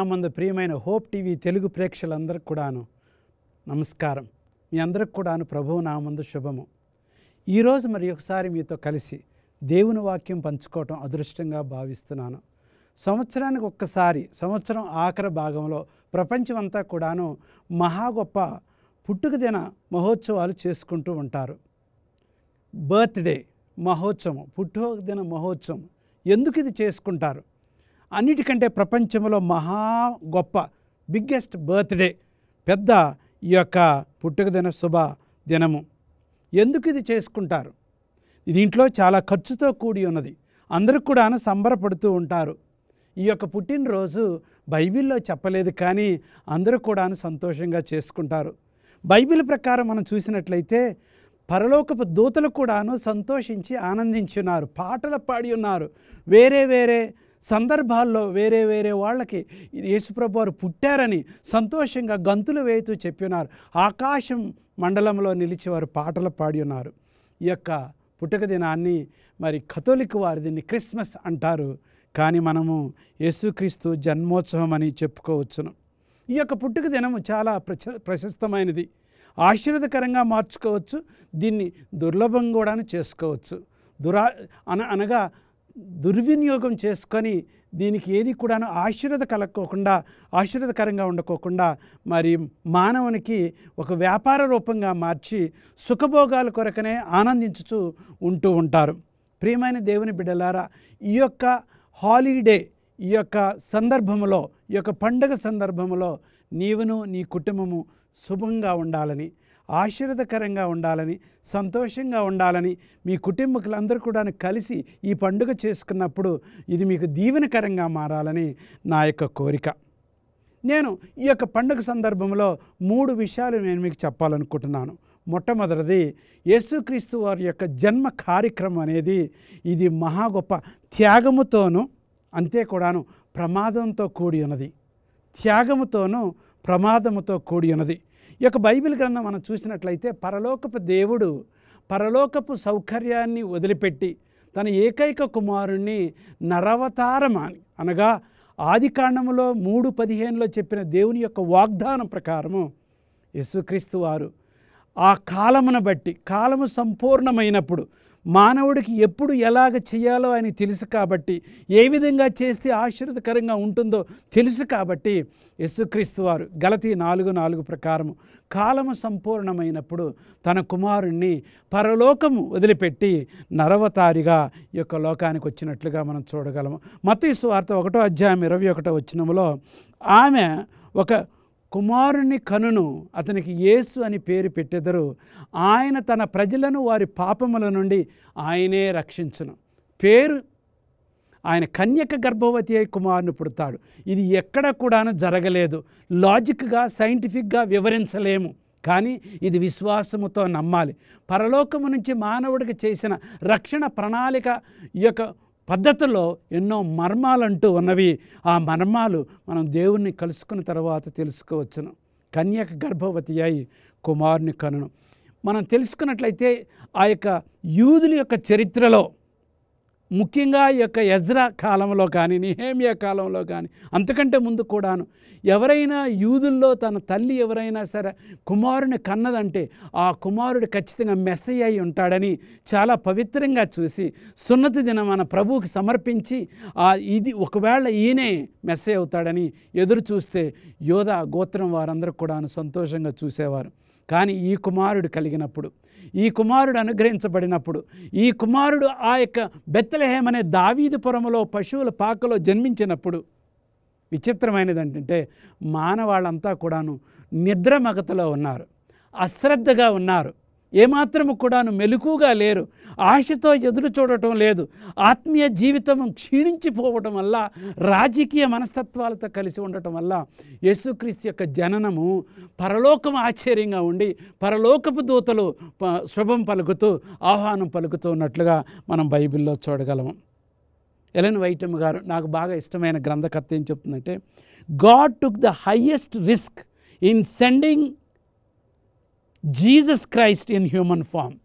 ప్రభునామందు ప్రియమైన hope TV Telugu ప్రేక్షకులందరికీ కూడాను నమస్కారం మీ అందరికి కూడాను ప్రభునామందు శుభము ఈరోజు మరి ఒకసారి మీతో కలిసి దేవుని వాక్యం పంచుకోవటం అదృష్టంగా భావిస్తున్నాను సంవత్సరానికి ఒక్కసారి సంవత్సరం ఆఖరి భాగంలో ప్రపంచమంతా కూడాను మహా గొప్ప పుట్టుకదిన మహోత్సవాలు చేసుకుంటూ ఉంటారు బర్త్డే మహోత్సవం పుట్టుకదిన మహోత్సవం ఎందుకు ఇది చేసుకుంటారు అన్నిటికంటే ప్రపంచంలో మహా గొప్ప బిగ్గెస్ట్ బర్త్డే పెద్ద ఈ యొక్క పుట్టుకదిన శుభ దినము ఎందుకు ఇది చేసుకుంటారు దీంట్లో చాలా ఖర్చుతో కూడి ఉన్నది అందరూ కూడా సంబరపడుతూ ఉంటారు ఈ యొక్క పుట్టినరోజు బైబిల్లో చెప్పలేదు కానీ అందరూ కూడా సంతోషంగా చేసుకుంటారు బైబిల్ ప్రకారం మనం చూసినట్లయితే పరలోకపు దూతలు కూడాను సంతోషించి ఆనందించున్నారు పాటలు పాడి ఉన్నారు వేరే వేరే సందర్భాల్లో వేరే వేరే వాళ్ళకి యేసుప్రభు వారు పుట్టారని సంతోషంగా గంతులు వేయుతూ చెప్పి ఉన్నారు ఆకాశం మండలంలో నిలిచి వారు పాటలు పాడి ఉన్నారు ఈ యొక్క పుట్టుక దినాన్ని మరి కథోలిక్ వారు దీన్ని క్రిస్మస్ అంటారు కానీ మనము యేసుక్రీస్తు జన్మోత్సవం అని చెప్పుకోవచ్చును ఈ యొక్క పుట్టుక దినము చాలా ప్రశస్తమైనది ఆశీర్వదకరంగా మార్చుకోవచ్చు దీన్ని దుర్లభం కూడా చేసుకోవచ్చు దురా అన అనగా దుర్వినియోగం చేసుకొని దీనికి ఏది కూడాను ఆశీర్వద కలక్కోకుండా ఆశీర్వదకరంగా ఉండకోకుండా మరి మానవునికి ఒక వ్యాపార రూపంగా మార్చి సుఖభోగాల కొరకనే ఆనందించుతూ ఉంటూ ఉంటారు ప్రియమైన దేవుని బిడ్డలారా ఈ యొక్క హాలిడే ఈ యొక్క సందర్భములో ఈ యొక్క పండగ సందర్భములో నీవును నీ కుటుంబము శుభంగా ఉండాలని ఆశీర్వదకరంగా ఉండాలని సంతోషంగా ఉండాలని మీ కుటుంబకులందరూ కూడా కలిసి ఈ పండుగ చేసుకున్నప్పుడు ఇది మీకు దీవెనకరంగా మారాలని నా యొక్క కోరిక నేను ఈ యొక్క పండుగ సందర్భంలో మూడు విషయాలు నేను మీకు చెప్పాలనుకుంటున్నాను మొట్టమొదటిది యేసుక్రీస్తు వారి యొక్క జన్మ కార్యక్రమం అనేది ఇది మహా గొప్ప త్యాగముతోనూ అంతే కూడాను ప్రమాదంతో కూడి ఉన్నది త్యాగముతోనూ ప్రమాదముతో కూడి ఉన్నది ఈ యొక్క బైబిల్ గ్రంథం మనం చూసినట్లయితే పరలోకపు దేవుడు పరలోకపు సౌకర్యాన్ని వదిలిపెట్టి తన ఏకైక కుమారుణ్ణి నరవతారమాని అనగా ఆది కాండములో మూడు పదిహేనులో చెప్పిన దేవుని యొక్క వాగ్దానం ప్రకారము యేసుక్రీస్తు వారు ఆ కాలమును బట్టి కాలము సంపూర్ణమైనప్పుడు మానవుడికి ఎప్పుడు ఎలాగ చేయాలో ఆయన తెలుసు కాబట్టి ఏ విధంగా చేస్తే ఆశీర్వదకరంగా ఉంటుందో తెలుసు కాబట్టి యశుక్రీస్తు వారు గలతీ నాలుగు నాలుగు ప్రకారము కాలము సంపూర్ణమైనప్పుడు తన కుమారుణ్ణి పరలోకము వదిలిపెట్టి నరవతారిగా ఈ యొక్క లోకానికి వచ్చినట్లుగా మనం చూడగలము మత్తు వార్త ఒకటో అధ్యాయం ఇరవై ఒకటో వచ్చినములో ఆమె ఒక కుమారుని కనును అతనికి యేసు అని పేరు పెట్టెదరు ఆయన తన ప్రజలను వారి పాపముల నుండి ఆయనే రక్షించును పేరు ఆయన కన్యక గర్భవతి అయి కుమారుని పుడతాడు ఇది ఎక్కడ కూడాను జరగలేదు లాజిక్గా సైంటిఫిక్గా వివరించలేము కానీ ఇది విశ్వాసముతో నమ్మాలి పరలోకము నుంచి మానవుడికి చేసిన రక్షణ ప్రణాళిక యొక్క పద్ధతుల్లో ఎన్నో మర్మాలు అంటూ ఉన్నవి ఆ మర్మాలు మనం దేవుణ్ణి కలుసుకున్న తర్వాత తెలుసుకోవచ్చును కన్యక గర్భవతి అయి కుమారుని కనును మనం తెలుసుకున్నట్లయితే ఆ యొక్క యూదుల యొక్క చరిత్రలో ముఖ్యంగా ఈ యొక్క ఎజ్రా కాలంలో కానీ నిహేమియా కాలంలో కానీ అంతకంటే ముందు కూడాను ఎవరైనా యూదుల్లో తన తల్లి ఎవరైనా సరే కుమారుని కన్నదంటే ఆ కుమారుడు ఖచ్చితంగా మెస్సై అయి ఉంటాడని చాలా పవిత్రంగా చూసి సున్నతి దిన మన ప్రభువుకి సమర్పించి ఆ ఇది ఒకవేళ ఈయనే మెస్సై అవుతాడని ఎదురు చూస్తే యోధ గోత్రం వారందరూ కూడాను సంతోషంగా చూసేవారు కానీ ఈ కుమారుడు కలిగినప్పుడు ఈ కుమారుడు అనుగ్రహించబడినప్పుడు ఈ కుమారుడు ఆ యొక్క బెత్తలహేమనే దావీదు దావీదుపురములో పశువుల పాకలో జన్మించినప్పుడు విచిత్రమైనది ఏంటంటే మానవాళ్ళంతా కూడాను నిద్రమగతలో ఉన్నారు అశ్రద్ధగా ఉన్నారు ఏమాత్రము కూడాను మెలకుగా లేరు ఆశతో ఎదురు చూడటం లేదు ఆత్మీయ జీవితం క్షీణించిపోవటం వల్ల రాజకీయ మనస్తత్వాలతో కలిసి ఉండటం వల్ల యేసుక్రీస్తు యొక్క జననము పరలోకం ఆశ్చర్యంగా ఉండి పరలోకపు దూతలు శుభం పలుకుతూ ఆహ్వానం పలుకుతూ ఉన్నట్లుగా మనం బైబిల్లో చూడగలము ఎలన్ వైటమ్ గారు నాకు బాగా ఇష్టమైన గ్రంథకర్త ఏం చెప్తుందంటే God took the highest risk in sending Jesus Christ in human form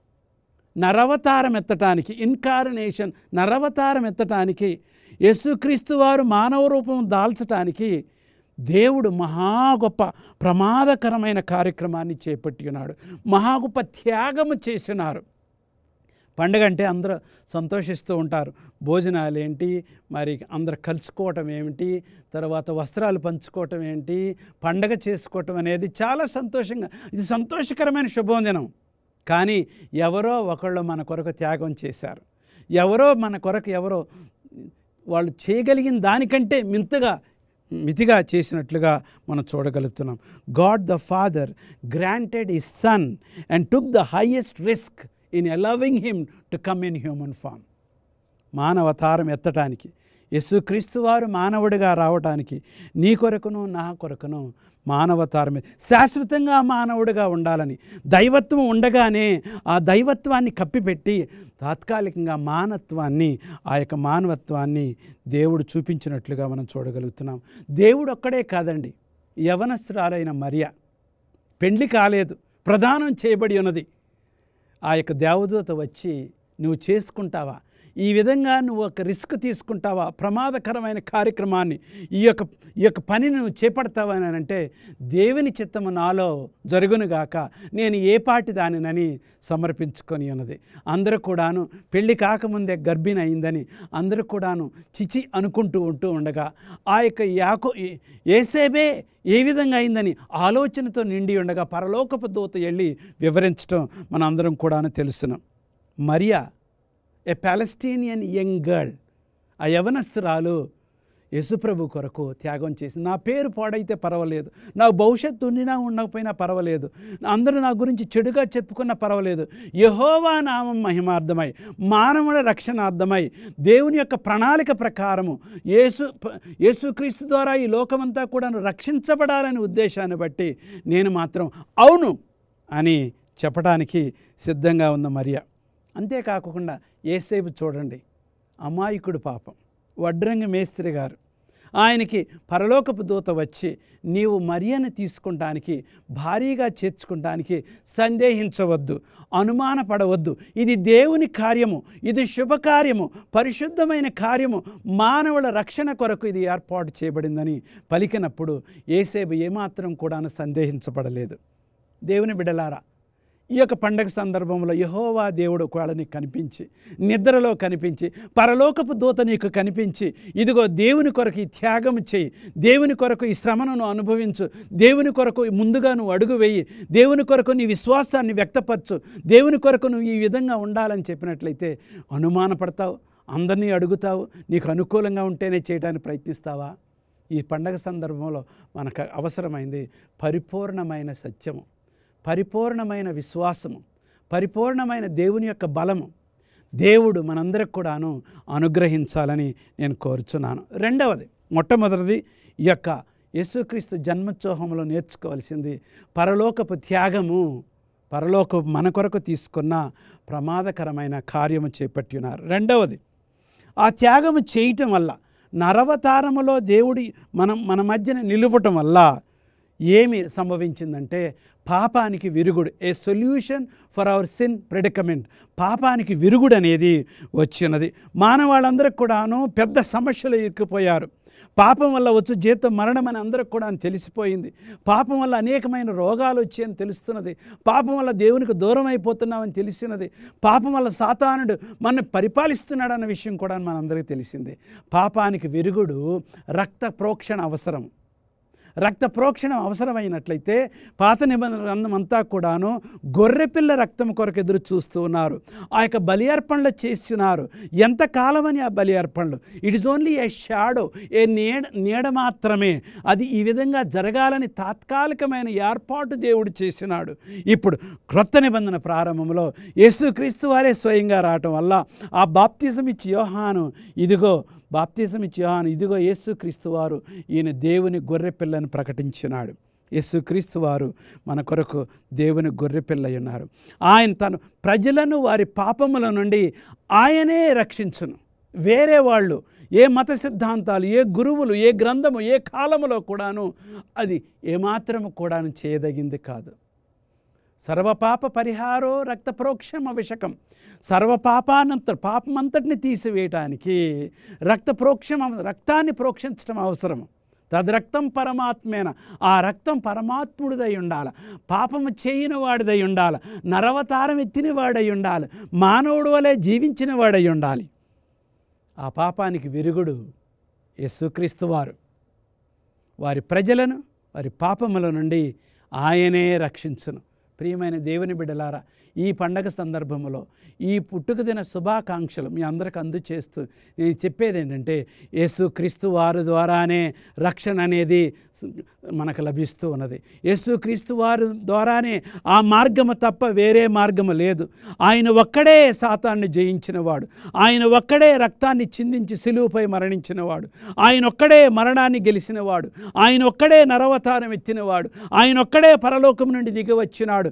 నరవతారం ఎత్తటానికి ఇన్కారినేషన్ నరవతారం ఎత్తటానికి యేసుక్రీస్తు వారు మానవ రూపం దాల్చటానికి దేవుడు మహా గొప్ప ప్రమాదకరమైన కార్యక్రమాన్ని చేపట్టి ఉన్నాడు మహా గొప్ప త్యాగము చేసినారు పండుగ అంటే అందరూ సంతోషిస్తూ ఉంటారు భోజనాలు ఏంటి మరి అందరు కలుసుకోవటం ఏమిటి తర్వాత వస్త్రాలు పంచుకోవటం ఏంటి పండగ చేసుకోవటం అనేది చాలా సంతోషంగా ఇది సంతోషకరమైన శుభోదినం కానీ ఎవరో ఒకళ్ళు మన కొరకు త్యాగం చేశారు ఎవరో మన కొరకు ఎవరో వాళ్ళు చేయగలిగిన దానికంటే మింతగా మితిగా చేసినట్లుగా మనం చూడగలుగుతున్నాం గాడ్ ద ఫాదర్ గ్రాంటెడ్ ఈ son and took the highest risk in allowing him to come in human form మానవతారం ఎత్తటానికి యేసుక్రీస్తు వారు మానవుడిగా రావటానికి నీ కొరకును నా కొరకును మానవతారమే శాశ్వతంగా మానవుడిగా ఉండాలని దైవత్వం ఉండగానే ఆ దైవత్వాన్ని కప్పిపెట్టి తాత్కాలికంగా మానత్వాన్ని ఆ యొక్క మానవత్వాన్ని దేవుడు చూపించినట్లుగా మనం చూడగలుగుతున్నాం దేవుడు ఒక్కడే కాదండి యవనస్తురాలైన మరియ పెండ్లి కాలేదు ప్రధానం చేయబడి ఉన్నది ఆ యొక్క దేవదూత వచ్చి నువ్వు చేసుకుంటావా ఈ విధంగా నువ్వు ఒక రిస్క్ తీసుకుంటావా ప్రమాదకరమైన కార్యక్రమాన్ని ఈ యొక్క ఈ యొక్క పనిని నువ్వు అని అంటే దేవుని చిత్తము నాలో జరుగునుగాక నేను ఏ పాటి దానినని సమర్పించుకొని ఉన్నది అందరూ కూడాను పెళ్ళి కాకముందే గర్భిణి అయిందని అందరూ కూడాను చిచి అనుకుంటూ ఉంటూ ఉండగా ఆ యొక్క యాకో ఏసేబే ఏ విధంగా అయిందని ఆలోచనతో నిండి ఉండగా పరలోకపు దూత వెళ్ళి వివరించడం మనందరం కూడాను తెలుసును మరియా ఏ ప్యాలెస్టీనియన్ యంగ్ గర్ల్ ఆ యవనస్తురాలు యశుప్రభు కొరకు త్యాగం చేసి నా పేరు పాడైతే పర్వాలేదు నా భవిష్యత్తు ఉండినా ఉండకపోయినా పర్వాలేదు అందరూ నా గురించి చెడుగా చెప్పుకున్నా పర్వాలేదు యహోవా నామం మహిమార్థమై మానవుల రక్షణార్థమై దేవుని యొక్క ప్రణాళిక ప్రకారము యేసు యేసుక్రీస్తు ద్వారా ఈ లోకమంతా కూడా రక్షించబడాలనే ఉద్దేశాన్ని బట్టి నేను మాత్రం అవును అని చెప్పడానికి సిద్ధంగా ఉన్న మరియా అంతేకాకుండా ఏసేపు చూడండి అమాయకుడు పాపం వడ్రంగి మేస్త్రి గారు ఆయనకి పరలోకపు దూత వచ్చి నీవు మరియను తీసుకుంటానికి భారీగా చేర్చుకుంటానికి సందేహించవద్దు అనుమానపడవద్దు ఇది దేవుని కార్యము ఇది శుభకార్యము పరిశుద్ధమైన కార్యము మానవుల రక్షణ కొరకు ఇది ఏర్పాటు చేయబడిందని పలికినప్పుడు ఏసేపు ఏమాత్రం కూడాను సందేహించబడలేదు దేవుని బిడలారా ఈ యొక్క పండగ సందర్భంలో యహోవా దేవుడు ఒకవేళ నీకు కనిపించి నిద్రలో కనిపించి పరలోకపు దూత నీకు కనిపించి ఇదిగో దేవుని కొరకు ఈ త్యాగం చేయి దేవుని కొరకు ఈ శ్రమను అనుభవించు దేవుని కొరకు ముందుగా నువ్వు అడుగు వేయి దేవుని కొరకు నీ విశ్వాసాన్ని వ్యక్తపరచు దేవుని కొరకు నువ్వు ఈ విధంగా ఉండాలని చెప్పినట్లయితే అనుమానపడతావు అందరినీ అడుగుతావు నీకు అనుకూలంగా ఉంటేనే చేయడానికి ప్రయత్నిస్తావా ఈ పండగ సందర్భంలో మనకు అవసరమైంది పరిపూర్ణమైన సత్యము పరిపూర్ణమైన విశ్వాసము పరిపూర్ణమైన దేవుని యొక్క బలము దేవుడు మనందరికి కూడాను అనుగ్రహించాలని నేను కోరుచున్నాను రెండవది మొట్టమొదటిది ఈ యొక్క యేసుక్రీస్తు జన్మోత్సవంలో నేర్చుకోవాల్సింది పరలోకపు త్యాగము పరలోక మన కొరకు తీసుకున్న ప్రమాదకరమైన కార్యము ఉన్నారు రెండవది ఆ త్యాగము చేయటం వల్ల నరవతారములో దేవుడి మనం మన మధ్యన నిలువటం వల్ల ఏమి సంభవించిందంటే పాపానికి విరుగుడు a solution for our sin predicament పాపానికి విరుగుడు అనేది వచ్చినది మానవాళ్ళందరికి కూడాను పెద్ద సమస్యలు ఇరుక్కుపోయారు పాపం వల్ల వచ్చి జీతం మరణం అని అందరికి కూడా అని తెలిసిపోయింది పాపం వల్ల అనేకమైన రోగాలు వచ్చాయని తెలుస్తున్నది పాపం వల్ల దేవునికి దూరం అయిపోతున్నామని తెలిసినది పాపం వల్ల సాతానుడు మన పరిపాలిస్తున్నాడు అన్న విషయం కూడా మనందరికీ తెలిసింది పాపానికి విరుగుడు రక్త ప్రోక్షణ అవసరం రక్త ప్రోక్షణం అవసరమైనట్లయితే పాత నిబంధన గ్రంథం అంతా కూడాను గొర్రెపిల్ల రక్తం కొరకు ఎదురు చూస్తూ ఉన్నారు ఆ యొక్క బలి అర్పణలు చేస్తున్నారు ఎంతకాలమని ఆ బలి అర్పణలు it is only a shadow a నీడ నీడ మాత్రమే అది ఈ విధంగా జరగాలని తాత్కాలికమైన ఏర్పాటు దేవుడు చేసినాడు ఇప్పుడు క్రొత్త నిబంధన ప్రారంభంలో యేసుక్రీస్తు వారే స్వయంగా రావటం వల్ల ఆ బాప్తిజం ఇచ్చి యోహాను ఇదిగో బాప్తిజం ఇచ్చాను ఇదిగో యేసుక్రీస్తు వారు ఈయన దేవుని గొర్రె పిల్లని ప్రకటించినాడు యేసుక్రీస్తు వారు మన కొరకు దేవుని గొర్రెపిల్ల ఉన్నారు ఆయన తను ప్రజలను వారి పాపముల నుండి ఆయనే రక్షించును వేరే వాళ్ళు ఏ మత సిద్ధాంతాలు ఏ గురువులు ఏ గ్రంథము ఏ కాలములో కూడాను అది ఏమాత్రము కూడాను చేయదగింది కాదు సర్వపాప పరిహారో రక్త ప్రోక్షం అవశ్యకం సర్వపాపానంత పాపమంతటిని తీసివేయటానికి రక్త ప్రోక్షం రక్తాన్ని ప్రోక్షించటం అవసరం తద్రక్తం పరమాత్మేన ఆ రక్తం పరమాత్ముడిదై ఉండాలి పాపము చేయిన వాడిదై ఉండాలి నరవతారం ఎత్తిన వాడై ఉండాలి మానవుడు వలె జీవించిన వాడై ఉండాలి ఆ పాపానికి విరుగుడు యేసుక్రీస్తు వారు వారి ప్రజలను వారి పాపముల నుండి ఆయనే రక్షించును ప్రియమైన దేవుని బిడ్డలారా ఈ పండగ సందర్భంలో ఈ పుట్టుక దిన శుభాకాంక్షలు మీ అందరికి అందచేస్తూ నేను చెప్పేది ఏంటంటే యేసు క్రీస్తు వారి ద్వారానే రక్షణ అనేది మనకు లభిస్తూ ఉన్నది యేసు క్రీస్తు వారి ద్వారానే ఆ మార్గము తప్ప వేరే మార్గము లేదు ఆయన ఒక్కడే జయించిన జయించినవాడు ఆయన ఒక్కడే రక్తాన్ని చిందించి సిలువుపై మరణించినవాడు ఆయన ఒక్కడే మరణాన్ని గెలిచినవాడు ఆయన ఒక్కడే నరవతారం ఎత్తినవాడు ఆయన ఒక్కడే పరలోకం నుండి దిగవచ్చినాడు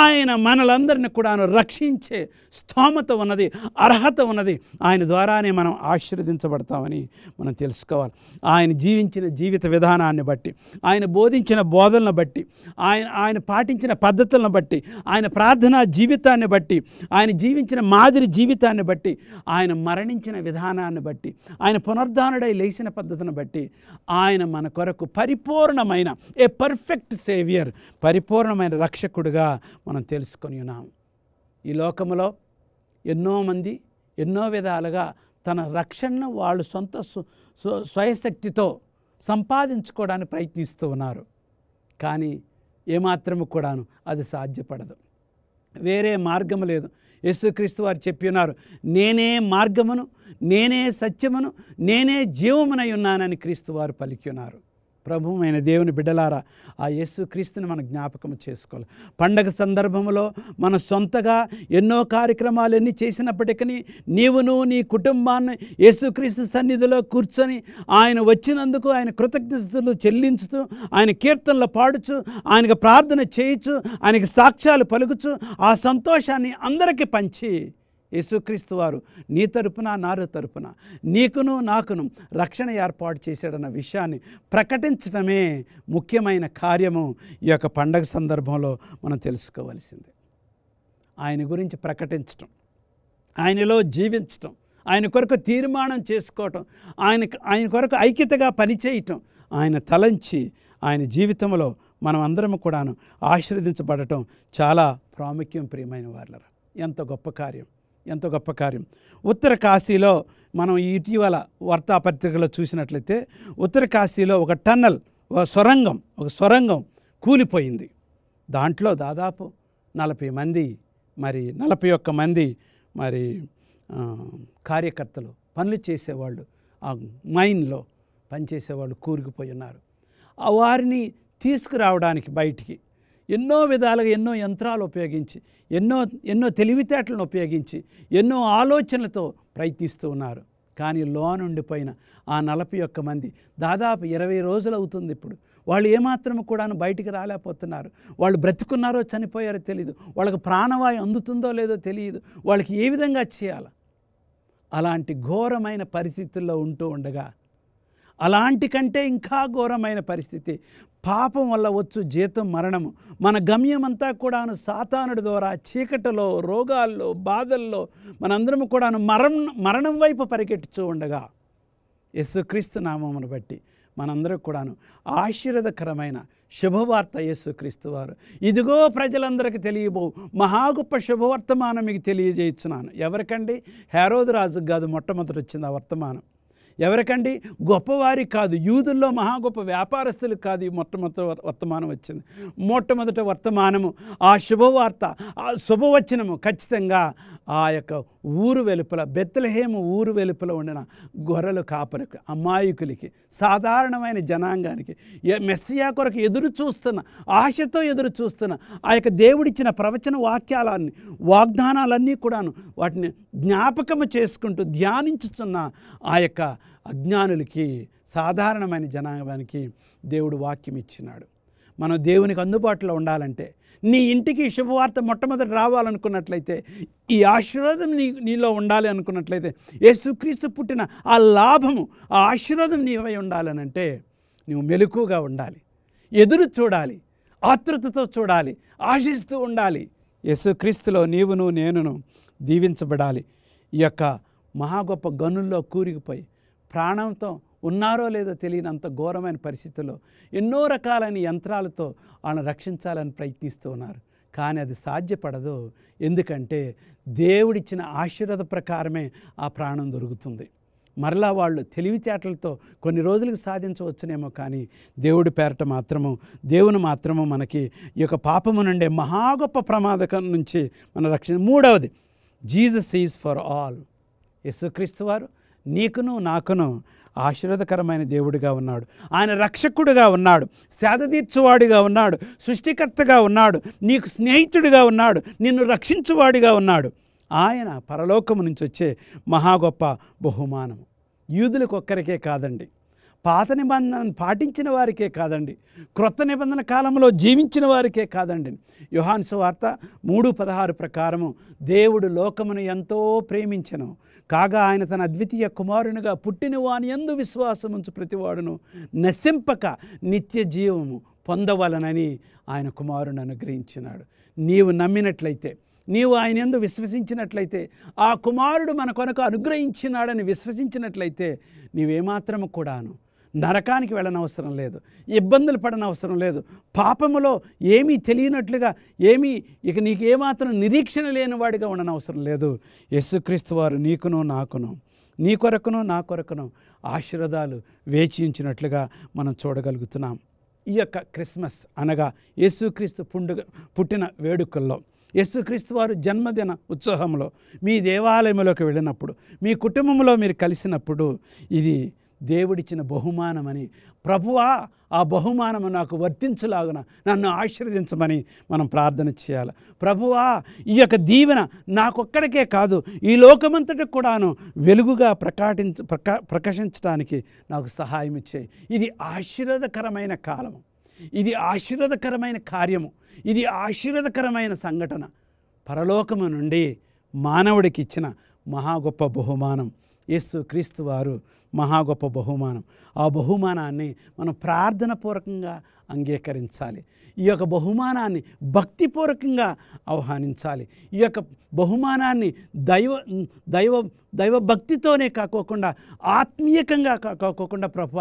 ఆయన మనలందరినీ వారిని కూడాను రక్షించే స్తోమత ఉన్నది అర్హత ఉన్నది ఆయన ద్వారానే మనం ఆశీర్వదించబడతామని మనం తెలుసుకోవాలి ఆయన జీవించిన జీవిత విధానాన్ని బట్టి ఆయన బోధించిన బోధలను బట్టి ఆయన ఆయన పాటించిన పద్ధతులను బట్టి ఆయన ప్రార్థనా జీవితాన్ని బట్టి ఆయన జీవించిన మాదిరి జీవితాన్ని బట్టి ఆయన మరణించిన విధానాన్ని బట్టి ఆయన పునర్ధానుడై లేచిన పద్ధతిని బట్టి ఆయన మన కొరకు పరిపూర్ణమైన ఏ పర్ఫెక్ట్ సేవియర్ పరిపూర్ణమైన రక్షకుడుగా మనం తెలుసుకొని ఉన్నాం ఈ లోకంలో ఎన్నోమంది ఎన్నో విధాలుగా తన రక్షణను వాళ్ళు సొంత స్వయశక్తితో సంపాదించుకోవడానికి ప్రయత్నిస్తూ ఉన్నారు కానీ ఏమాత్రము కూడాను అది సాధ్యపడదు వేరే మార్గం లేదు యేసుక్రీస్తు వారు చెప్పి ఉన్నారు నేనే మార్గమును నేనే సత్యమును నేనే జీవమునై ఉన్నానని క్రీస్తు వారు పలికి ఉన్నారు ప్రభువైన దేవుని బిడ్డలారా ఆ క్రీస్తుని మనం జ్ఞాపకం చేసుకోవాలి పండగ సందర్భంలో మన సొంతగా ఎన్నో కార్యక్రమాలు ఎన్ని చేసినప్పటికీ నీవును నీ కుటుంబాన్ని యేసుక్రీస్తు సన్నిధిలో కూర్చొని ఆయన వచ్చినందుకు ఆయన కృతజ్ఞతలు చెల్లించుతూ ఆయన కీర్తనలు పాడుచు ఆయనకు ప్రార్థన చేయొచ్చు ఆయనకి సాక్ష్యాలు పలుకుచు ఆ సంతోషాన్ని అందరికీ పంచి యేసుక్రీస్తు వారు నీ తరపున నారు తరపున నీకును నాకును రక్షణ ఏర్పాటు చేశాడన్న విషయాన్ని ప్రకటించడమే ముఖ్యమైన కార్యము ఈ యొక్క పండగ సందర్భంలో మనం తెలుసుకోవలసింది ఆయన గురించి ప్రకటించటం ఆయనలో జీవించటం ఆయన కొరకు తీర్మానం చేసుకోవటం ఆయన ఆయన కొరకు ఐక్యతగా పనిచేయటం ఆయన తలంచి ఆయన జీవితంలో మనం అందరం కూడాను ఆశీర్వదించబడటం చాలా ప్రాముఖ్యం ప్రియమైన వారిలో ఎంత గొప్ప కార్యం ఎంతో గొప్ప కార్యం ఉత్తర కాశీలో మనం ఇటీవల వార్తాపత్రికలో చూసినట్లయితే ఉత్తర కాశీలో ఒక టన్నల్ ఒక సొరంగం ఒక సొరంగం కూలిపోయింది దాంట్లో దాదాపు నలభై మంది మరి నలభై ఒక్క మంది మరి కార్యకర్తలు పనులు చేసేవాళ్ళు ఆ మైన్లో పనిచేసేవాళ్ళు కూరుకుపోయి ఉన్నారు వారిని తీసుకురావడానికి బయటికి ఎన్నో విధాలుగా ఎన్నో యంత్రాలు ఉపయోగించి ఎన్నో ఎన్నో తెలివితేటలను ఉపయోగించి ఎన్నో ఆలోచనలతో ప్రయత్నిస్తూ ఉన్నారు కానీ లోనుండిపోయిన ఆ నలభై ఒక్క మంది దాదాపు ఇరవై రోజులు అవుతుంది ఇప్పుడు వాళ్ళు ఏమాత్రం కూడా బయటికి రాలేకపోతున్నారు వాళ్ళు బ్రతుకున్నారో చనిపోయారో తెలియదు వాళ్ళకి ప్రాణవాయు అందుతుందో లేదో తెలియదు వాళ్ళకి ఏ విధంగా చేయాలి అలాంటి ఘోరమైన పరిస్థితుల్లో ఉంటూ ఉండగా అలాంటి కంటే ఇంకా ఘోరమైన పరిస్థితి పాపం వల్ల వచ్చు జీతం మరణము మన గమ్యమంతా కూడాను సాతానుడి ద్వారా చీకటిలో రోగాల్లో బాధల్లో మనందరము కూడాను మరం మరణం వైపు పరిగెట్టుచూ ఉండగా యేసుక్రీస్తు నామమును బట్టి మనందరూ కూడాను ఆశీర్వదకరమైన శుభవార్త యేసుక్రీస్తు వారు ఇదిగో ప్రజలందరికీ తెలియబో మహా గొప్ప శుభవర్తమానం మీకు తెలియజేస్తున్నాను ఎవరికండి హేరోదు రాజుకు కాదు మొట్టమొదటి వచ్చింది ఆ వర్తమానం ఎవరికండి గొప్పవారికి కాదు యూదుల్లో మహా గొప్ప వ్యాపారస్తులకు కాదు ఈ మొట్టమొదటి వర్తమానం వచ్చింది మొట్టమొదట వర్తమానము ఆ శుభవార్త ఆ శుభవచనము ఖచ్చితంగా ఆ యొక్క ఊరు వెలుపల బెత్తలహేము ఊరు వెలుపల ఉండిన గొర్రెలు కాపరకు అమాయకులకి సాధారణమైన జనాంగానికి మెస్సియా కొరకు ఎదురు చూస్తున్న ఆశతో ఎదురు చూస్తున్న ఆ యొక్క దేవుడిచ్చిన ప్రవచన వాక్యాలన్నీ వాగ్దానాలన్నీ కూడాను వాటిని జ్ఞాపకము చేసుకుంటూ ధ్యానించుతున్న ఆ యొక్క అజ్ఞానులకి సాధారణమైన జనాభానికి దేవుడు వాక్యం ఇచ్చినాడు మనం దేవునికి అందుబాటులో ఉండాలంటే నీ ఇంటికి శుభవార్త మొట్టమొదటి రావాలనుకున్నట్లయితే ఈ ఆశీర్వాదం నీ నీలో ఉండాలి అనుకున్నట్లయితే యేసుక్రీస్తు పుట్టిన ఆ లాభము ఆ ఆశీర్వాదం నీవై ఉండాలనంటే నువ్వు మెలకుగా ఉండాలి ఎదురు చూడాలి ఆతృతతో చూడాలి ఆశిస్తూ ఉండాలి యేసుక్రీస్తులో నీవును నేనును దీవించబడాలి ఈ యొక్క మహా గొప్ప గనుల్లో కూరిగిపోయి ప్రాణంతో ఉన్నారో లేదో తెలియనంత ఘోరమైన పరిస్థితుల్లో ఎన్నో రకాలైన యంత్రాలతో వాళ్ళని రక్షించాలని ప్రయత్నిస్తూ ఉన్నారు కానీ అది సాధ్యపడదు ఎందుకంటే దేవుడిచ్చిన ఆశీర్వద ప్రకారమే ఆ ప్రాణం దొరుకుతుంది మరలా వాళ్ళు తెలివితేటలతో కొన్ని రోజులకు సాధించవచ్చునేమో కానీ దేవుడి పేరట మాత్రము దేవుని మాత్రము మనకి ఈ యొక్క పాపము నుండే మహా గొప్ప ప్రమాదకం నుంచి మన రక్షణ మూడవది జీజస్ ఈజ్ ఫర్ ఆల్ యేసుక్రీస్తు వారు నీకును నాకును ఆశీర్వాదకరమైన దేవుడిగా ఉన్నాడు ఆయన రక్షకుడుగా ఉన్నాడు సేదతీర్చువాడిగా ఉన్నాడు సృష్టికర్తగా ఉన్నాడు నీకు స్నేహితుడిగా ఉన్నాడు నిన్ను రక్షించువాడిగా ఉన్నాడు ఆయన పరలోకము నుంచి వచ్చే మహా గొప్ప బహుమానం యూదులకు ఒక్కరికే కాదండి పాత నిబంధన పాటించిన వారికే కాదండి క్రొత్త నిబంధన కాలంలో జీవించిన వారికే కాదండి యుహాన్స్ వార్త మూడు పదహారు ప్రకారము దేవుడు లోకమును ఎంతో ప్రేమించను కాగా ఆయన తన అద్వితీయ కుమారునిగా పుట్టిన వాని ఎందు విశ్వాసముంచు ప్రతివాడును నశింపక నిత్య జీవము పొందవలనని ఆయన కుమారుని అనుగ్రహించినాడు నీవు నమ్మినట్లయితే నీవు ఆయన ఎందు విశ్వసించినట్లయితే ఆ కుమారుడు మన కొనకు అనుగ్రహించినాడని విశ్వసించినట్లయితే నీవేమాత్రము కూడాను నరకానికి వెళ్ళనవసరం లేదు ఇబ్బందులు పడనవసరం లేదు పాపములో ఏమీ తెలియనట్లుగా ఏమీ ఇక నీకు ఏమాత్రం నిరీక్షణ లేనివాడిగా ఉండనవసరం లేదు యేసుక్రీస్తు వారు నీకును నాకును నీ కొరకును నా కొరకును ఆశీర్వాదాలు వేచించినట్లుగా మనం చూడగలుగుతున్నాం ఈ యొక్క క్రిస్మస్ అనగా యేసుక్రీస్తు పుండుగ పుట్టిన వేడుకల్లో యేసుక్రీస్తు వారు జన్మదిన ఉత్సాహంలో మీ దేవాలయంలోకి వెళ్ళినప్పుడు మీ కుటుంబంలో మీరు కలిసినప్పుడు ఇది దేవుడిచ్చిన బహుమానమని ప్రభువా ఆ బహుమానము నాకు వర్తించులాగున నన్ను ఆశీర్వదించమని మనం ప్రార్థన చేయాలి ప్రభువా ఈ యొక్క దీవెన నాకొక్కడికే కాదు ఈ లోకమంతటి కూడాను వెలుగుగా ప్రకాటించ ప్రకా ప్రకాశించడానికి నాకు సహాయం ఇచ్చే ఇది ఆశీర్వాదకరమైన కాలము ఇది ఆశీర్వదకరమైన కార్యము ఇది ఆశీర్వదకరమైన సంఘటన పరలోకము నుండి మానవుడికి ఇచ్చిన మహా గొప్ప బహుమానం యేసు క్రీస్తు వారు మహా గొప్ప బహుమానం ఆ బహుమానాన్ని మనం ప్రార్థన పూర్వకంగా అంగీకరించాలి ఈ యొక్క బహుమానాన్ని భక్తిపూర్వకంగా ఆహ్వానించాలి ఈ యొక్క బహుమానాన్ని దైవ దైవ దైవభక్తితోనే కాకోకుండా ఆత్మీయకంగా కాకోకుండా ప్రభు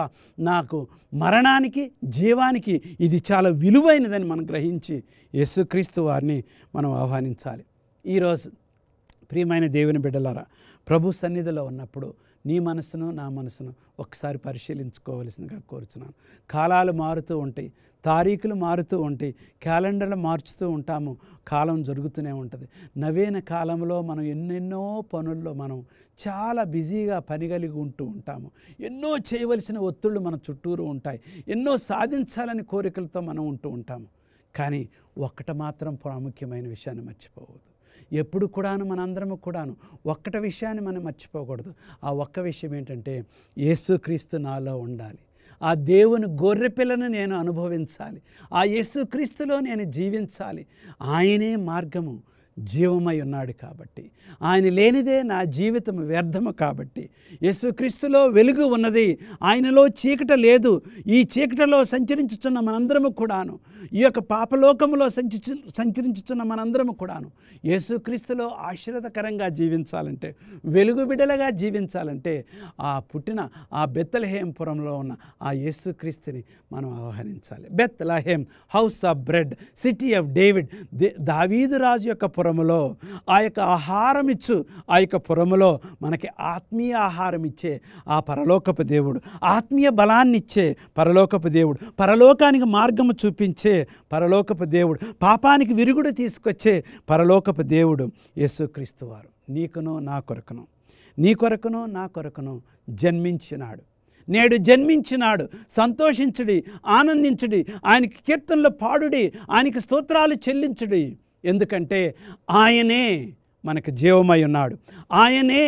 నాకు మరణానికి జీవానికి ఇది చాలా విలువైనదని మనం గ్రహించి యేసుక్రీస్తు వారిని మనం ఆహ్వానించాలి ఈరోజు ప్రియమైన దేవుని బిడ్డలారా ప్రభు సన్నిధిలో ఉన్నప్పుడు నీ మనసును నా మనసును ఒకసారి పరిశీలించుకోవలసిందిగా కోరుతున్నాను కాలాలు మారుతూ ఉంటాయి తారీఖులు మారుతూ ఉంటాయి క్యాలెండర్లు మార్చుతూ ఉంటాము కాలం జరుగుతూనే ఉంటుంది నవీన కాలంలో మనం ఎన్నెన్నో పనుల్లో మనం చాలా బిజీగా పని కలిగి ఉంటూ ఉంటాము ఎన్నో చేయవలసిన ఒత్తిళ్ళు మన చుట్టూరు ఉంటాయి ఎన్నో సాధించాలని కోరికలతో మనం ఉంటూ ఉంటాము కానీ ఒక్కట మాత్రం ప్రాముఖ్యమైన విషయాన్ని మర్చిపోవద్దు ఎప్పుడు కూడాను మనందరము కూడాను ఒక్కట విషయాన్ని మనం మర్చిపోకూడదు ఆ ఒక్క విషయం ఏంటంటే యేసుక్రీస్తు నాలో ఉండాలి ఆ దేవుని గొర్రెపిల్లను నేను అనుభవించాలి ఆ యేసుక్రీస్తులో నేను జీవించాలి ఆయనే మార్గము జీవమై ఉన్నాడు కాబట్టి ఆయన లేనిదే నా జీవితం వ్యర్థము కాబట్టి యేసుక్రీస్తులో వెలుగు ఉన్నది ఆయనలో చీకట లేదు ఈ చీకటలో సంచరించుతున్న మనందరము కూడాను ఈ యొక్క పాపలోకంలో సంచరించు సంచరించుతున్న మనందరము కూడాను యేసుక్రీస్తులో ఆశీర్వదకరంగా జీవించాలంటే వెలుగు బిడలగా జీవించాలంటే ఆ పుట్టిన ఆ బెత్తలహేంపురంలో ఉన్న ఆ యేసుక్రీస్తుని మనం ఆహ్వానించాలి Bethlehem house of bread city of David దావీదు రాజు యొక్క పురములో ఆ యొక్క ఆహారం ఇచ్చు ఆ యొక్క పురములో మనకి ఆత్మీయ ఆహారం ఇచ్చే ఆ పరలోకపు దేవుడు ఆత్మీయ బలాన్నిచ్చే పరలోకపు దేవుడు పరలోకానికి మార్గము చూపించే తీసుకొచ్చే పరలోకపు దేవుడు పాపానికి విరుగుడు తీసుకొచ్చే పరలోకపు దేవుడు యేసుక్రీస్తు వారు నీకును నా కొరకును నీ కొరకును నా కొరకును జన్మించినాడు నేడు జన్మించినాడు సంతోషించుడి ఆనందించుడి ఆయనకి కీర్తనలు పాడుడి ఆయనకి స్తోత్రాలు చెల్లించుడి ఎందుకంటే ఆయనే మనకు జీవమై ఉన్నాడు ఆయనే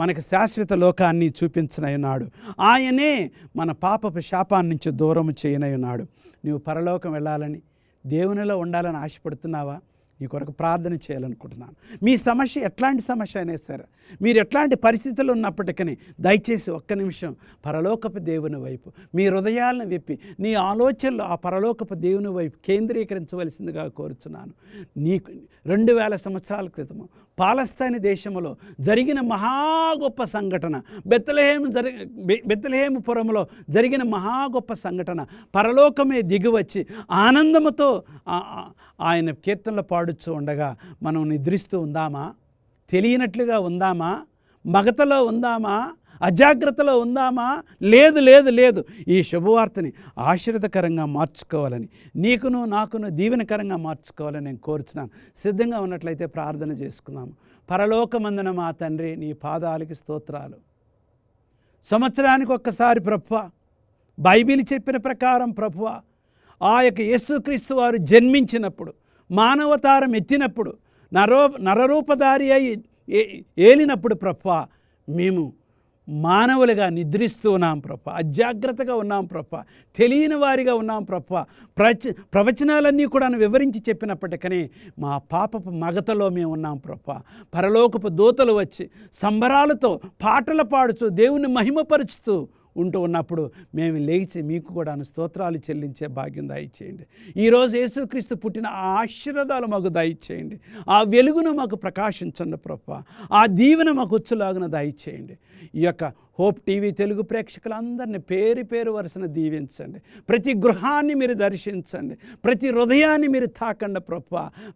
మనకు శాశ్వత లోకాన్ని చూపించనయున్నాడు ఆయనే మన పాపపు శాపాన్ని నుంచి దూరం చేయనయున్నాడు నీవు పరలోకం వెళ్ళాలని దేవునిలో ఉండాలని ఆశపడుతున్నావా నీ కొరకు ప్రార్థన చేయాలనుకుంటున్నాను మీ సమస్య ఎట్లాంటి సమస్య అయినా సరే మీరు ఎట్లాంటి పరిస్థితులు ఉన్నప్పటికీ దయచేసి ఒక్క నిమిషం పరలోకపు దేవుని వైపు మీ హృదయాలను విప్పి నీ ఆలోచనలు ఆ పరలోకపు దేవుని వైపు కేంద్రీకరించవలసిందిగా కోరుచున్నాను నీకు రెండు వేల సంవత్సరాల క్రితము పాలస్తాని దేశంలో జరిగిన మహా గొప్ప సంఘటన బెత్తలహేము జరి బెత్తలహేము పురంలో జరిగిన మహా గొప్ప సంఘటన పరలోకమే దిగివచ్చి ఆనందముతో ఆయన కీర్తనలు పాడుచు ఉండగా మనం నిద్రిస్తూ ఉందామా తెలియనట్లుగా ఉందామా మగతలో ఉందామా అజాగ్రత్తలో ఉందామా లేదు లేదు లేదు ఈ శుభవార్తని ఆశీర్వదకరంగా మార్చుకోవాలని నీకును నాకును దీవెనకరంగా మార్చుకోవాలని నేను కోరుచున్నాను సిద్ధంగా ఉన్నట్లయితే ప్రార్థన చేసుకుందాము పరలోకమందన మా తండ్రి నీ పాదాలకి స్తోత్రాలు సంవత్సరానికి ఒక్కసారి ప్రభువ బైబిల్ చెప్పిన ప్రకారం ప్రభువ ఆ యొక్క యేసుక్రీస్తు వారు జన్మించినప్పుడు మానవతారం ఎత్తినప్పుడు నరో నరరూపధారి అయి ఏలినప్పుడు ప్రభ మేము మానవులుగా నిద్రిస్తూ ఉన్నాం ప్రభ అజాగ్రత్తగా ఉన్నాం ప్రభ తెలియని వారిగా ఉన్నాం ప్రభ ప్రచ ప్రవచనాలన్నీ కూడా వివరించి చెప్పినప్పటికనే మా పాపపు మగతలో మేము ఉన్నాం ప్రభ పరలోకపు దూతలు వచ్చి సంబరాలతో పాటలు పాడుతూ దేవుని మహిమపరుచుతూ ఉంటూ ఉన్నప్పుడు మేము లేచి మీకు కూడా స్తోత్రాలు చెల్లించే భాగ్యం దయచేయండి ఈరోజు యేసుక్రీస్తు పుట్టిన ఆ ఆశీర్వాదాలు మాకు దయచేయండి ఆ వెలుగును మాకు ప్రకాశించండి ప్రభు ఆ దీవెన మాకు వచ్చులాగున దయచేయండి ఈ యొక్క హోప్ టీవీ తెలుగు ప్రేక్షకులందరినీ పేరు పేరు వరుసన దీవించండి ప్రతి గృహాన్ని మీరు దర్శించండి ప్రతి హృదయాన్ని మీరు తాకండి ప్రభు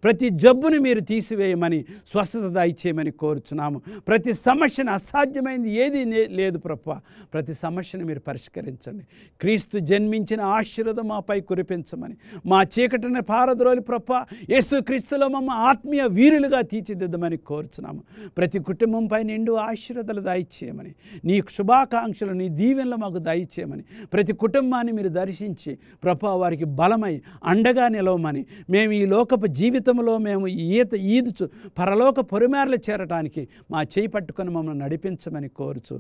ప్రతి జబ్బుని మీరు తీసివేయమని స్వస్థత దయచేయమని కోరుచున్నాము ప్రతి సమస్యను అసాధ్యమైంది ఏది లేదు ప్రభు ప్రతి సమస్య సమస్యను మీరు పరిష్కరించండి క్రీస్తు జన్మించిన ఆశీర్వదం మాపై కురిపించమని మా చీకటిని పారద్రోలి ప్రప్ప యేసు క్రీస్తులో మమ్మ ఆత్మీయ వీరులుగా తీర్చిదిద్దమని కోరుచున్నాము ప్రతి కుటుంబంపై నిండు ఆశీర్వదలు దాయిచ్చేయమని నీ శుభాకాంక్షలు నీ దీవెనలు మాకు దాయిచ్చేయమని ప్రతి కుటుంబాన్ని మీరు దర్శించి ప్రభా వారికి బలమై అండగా నిలవమని మేము ఈ లోకపు జీవితంలో మేము ఈత ఈదుచు పరలోక పొరిమేరలు చేరటానికి మా చేయి పట్టుకొని మమ్మల్ని నడిపించమని కోరుచు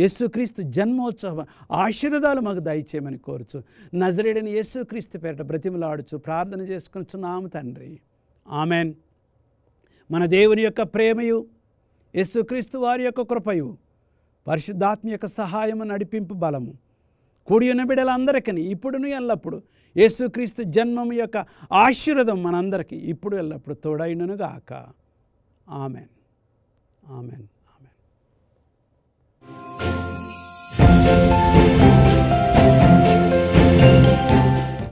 యేసుక్రీస్తు జన్మ మహోత్సవం ఆశీర్వాదాలు మాకు దయచేయమని కోరుచు నజరేడని యేసుక్రీస్తు పేరిట బ్రతిమలాడుచు ప్రార్థన చేసుకునిచున్నాము తండ్రి ఆమెన్ మన దేవుని యొక్క ప్రేమయు యేసుక్రీస్తు వారి యొక్క కృపయు పరిశుద్ధాత్మ యొక్క సహాయము నడిపింపు బలము కూడి ఉన్న బిడ్డలందరికీ ఇప్పుడును ఎల్లప్పుడు యేసుక్రీస్తు జన్మము యొక్క ఆశీర్వదం మనందరికీ ఇప్పుడు ఎల్లప్పుడు తోడైననుగాక ఆమెన్ ఆమెన్ ఆమెన్